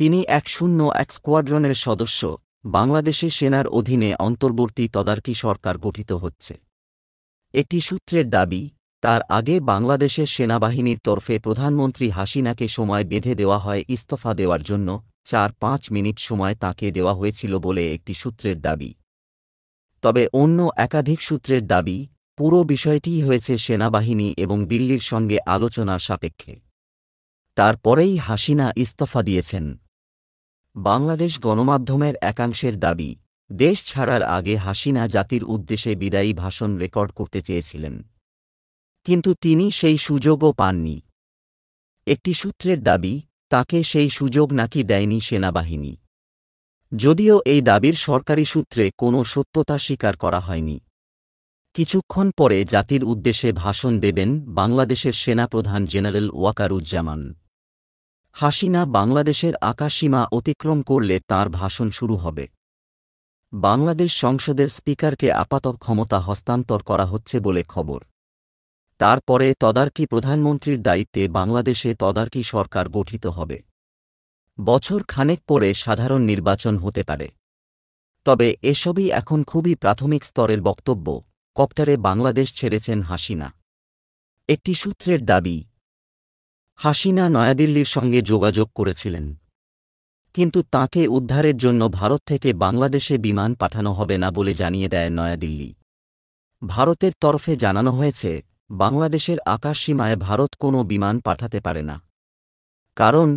তিনি এক শূন্য এক স্কোয়াড্রনের সদস্য বাংলাদেশে সেনার অধীনে অন্তর্বর্তী তদারকি সরকার গঠিত হচ্ছে একটি সূত্রের দাবি তার আগে বাংলাদেশের সেনাবাহিনীর তরফে প্রধানমন্ত্রী হাসিনাকে সময় বেঁধে দেওয়া হয় ইস্তফা দেওয়ার জন্য চার পাঁচ মিনিট সময় তাকে দেওয়া হয়েছিল বলে একটি সূত্রের দাবি তবে অন্য একাধিক সূত্রের দাবি পুরো বিষয়টিই হয়েছে সেনাবাহিনী এবং দিল্লির সঙ্গে আলোচনা সাপেক্ষে তারপরেই হাসিনা ইস্তফা দিয়েছেন বাংলাদেশ গণমাধ্যমের একাংশের দাবি দেশ ছাড়ার আগে হাসিনা জাতির উদ্দেশ্যে বিদায়ী ভাষণ রেকর্ড করতে চেয়েছিলেন কিন্তু তিনি সেই সুযোগও পাননি একটি সূত্রের দাবি তাকে সেই সুযোগ নাকি দেয়নি সেনাবাহিনী যদিও এই দাবির সরকারি সূত্রে কোনো সত্যতা স্বীকার করা হয়নি কিছুক্ষণ পরে জাতির উদ্দেশ্যে ভাষণ দেবেন বাংলাদেশের সেনাপ্রধান জেনারেল ওয়াকারুজ্জামান হাসিনা বাংলাদেশের আকাশসীমা অতিক্রম করলে তার ভাষণ শুরু হবে বাংলাদেশ সংসদের স্পিকারকে আপাত ক্ষমতা হস্তান্তর করা হচ্ছে বলে খবর তারপরে তদারকি প্রধানমন্ত্রীর দায়িত্বে বাংলাদেশে তদারকি সরকার গঠিত হবে বছর খানেক পরে সাধারণ নির্বাচন হতে পারে তবে এসবই এখন খুবই প্রাথমিক স্তরের বক্তব্য কপ্টারে বাংলাদেশ ছেড়েছেন হাসিনা একটি সূত্রের দাবি হাসিনা নয়াদিল্লির সঙ্গে যোগাযোগ করেছিলেন কিন্তু তাকে উদ্ধারের জন্য ভারত থেকে বাংলাদেশে বিমান পাঠানো হবে না বলে জানিয়ে দেয় নয়াদিল্লি ভারতের তরফে জানানো হয়েছে বাংলাদেশের আকাশসীমায় ভারত কোনো বিমান পাঠাতে পারে না কারণ